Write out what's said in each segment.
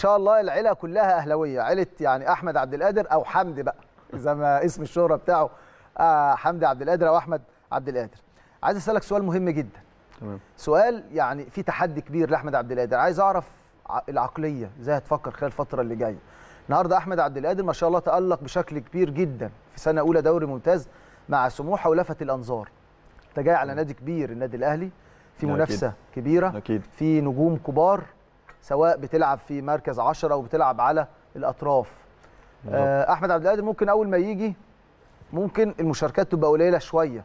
شاء الله العيله كلها اهلاويه عيله يعني احمد عبد القادر او حمدي بقى زي ما اسم الشهره بتاعه آه حمدي عبد القادر او احمد عبد القادر عايز اسالك سؤال مهم جدا تمام سؤال يعني في تحدي كبير لاحمد عبد القادر عايز اعرف العقليه ازاي هتفكر خلال الفتره اللي جايه النهارده احمد عبد القادر ما شاء الله تالق بشكل كبير جدا في سنه اولى دوري ممتاز مع سموحه ولفت الانظار انت جاي على نادي كبير النادي الاهلي في منافسه أكيد. كبيره أكيد. في نجوم كبار سواء بتلعب في مركز 10 او بتلعب على الاطراف آه احمد عبد القادر ممكن اول ما يجي ممكن المشاركات تبقى قليله شويه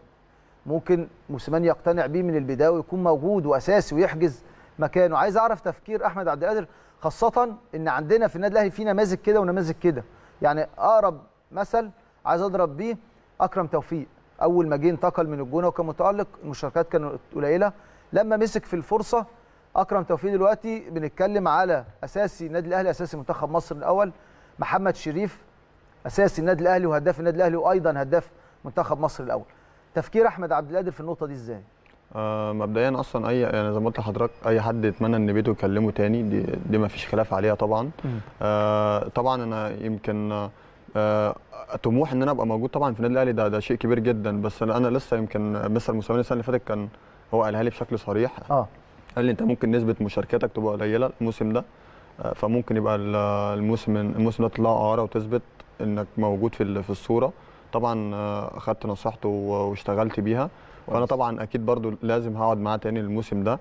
ممكن موسيماني يقتنع بيه من البدايه ويكون موجود واساسي ويحجز مكانه عايز اعرف تفكير احمد عبد القادر خاصه ان عندنا في النادي الاهلي في نماذج كده ونماذج كده يعني اقرب مثل عايز اضرب بيه اكرم توفيق اول ما جه انتقل من الجونه وكان متالق المشاركات كانت قليله لما مسك في الفرصه اكرم توفيق دلوقتي بنتكلم على اساسي النادي الاهلي اساسي منتخب مصر الاول محمد شريف اساسي النادي الاهلي وهداف النادي الاهلي وايضا هداف منتخب مصر الاول تفكير احمد عبد القادر في النقطه دي ازاي آه مبدئيا اصلا اي يعني زي ما قلت لحضرتك اي حد يتمنى ان بيته يكلمه تاني دي, دي ما فيش خلاف عليها طبعا آه طبعا انا يمكن آه طموح ان انا ابقى موجود طبعا في النادي الاهلي ده ده شيء كبير جدا بس انا لسه يمكن مستر المساومين السنه اللي فاتت كان هو قالها لي بشكل صريح اه قال لي انت ممكن نسبه مشاركتك تبقى قليله الموسم ده آه، فممكن يبقى الموسم الموسم ده تطلع اعاره وتثبت انك موجود في في الصوره طبعا آه، اخذت نصيحته واشتغلت بيها وانا طبعا اكيد برضو لازم هقعد معاه تاني الموسم ده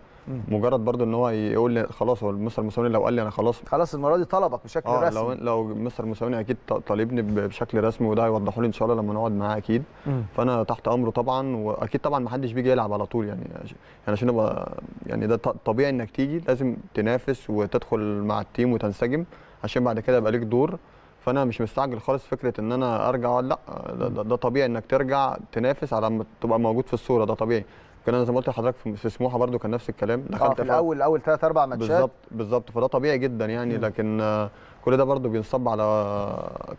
مجرد برضو ان هو يقول لي خلاص هو مستر موسيماني لو قال لي انا خلاص خلاص المره دي طلبك بشكل آه رسمي لو لو مستر موسيماني اكيد طالبني بشكل رسمي وده هيوضحوا لي ان شاء الله لما نقعد معاه اكيد مم. فانا تحت امره طبعا واكيد طبعا ما حدش بيجي يلعب على طول يعني يعني عشان ابقى يعني ده طبيعي انك تيجي لازم تنافس وتدخل مع التيم وتنسجم عشان بعد كده يبقى ليك دور فانا مش مستعجل خالص فكره ان انا ارجع لا ده, ده طبيعي انك ترجع تنافس على ما تبقى موجود في الصوره ده طبيعي كان انا زي ما قلت لحضرتك في سموحه برده كان نفس الكلام آه، دخلت في الاول اول ثلاث اربع ماتشات بالظبط بالظبط فده طبيعي جدا يعني لكن كل ده برده بينصب على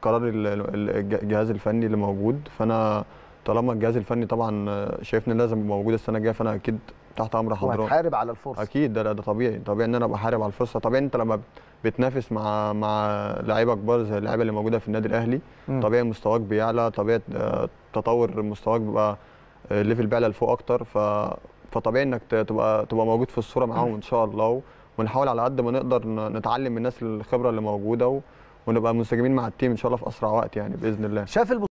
قرار الجهاز الفني اللي موجود فانا طالما الجهاز الفني طبعا شايفني لازم موجود السنه الجايه فانا اكيد تحت امر حضرتك وهتحارب على الفرصه اكيد ده ده طبيعي طبيعي ان انا بحارب على الفرصه طبيعي انت لما بتنافس مع مع لعيبه كبار زي اللعيبه اللي موجوده في النادي الاهلي م. طبيعي مستواك بيعلى طبيعي آه، تطور مستواك بيبقى الليفل آه، بيعلى لفوق اكتر ف فطبيعي انك تبقى تبقى موجود في الصوره معاهم ان شاء الله ونحاول على قد ما نقدر نتعلم من الناس الخبره اللي موجوده ونبقى منسجمين مع التيم ان شاء الله في اسرع وقت يعني باذن الله شاف